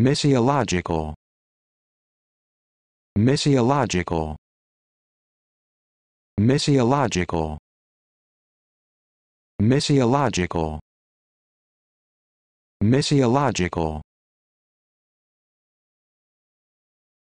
Missiological. Missiological. Missiological. Missiological. Missiological.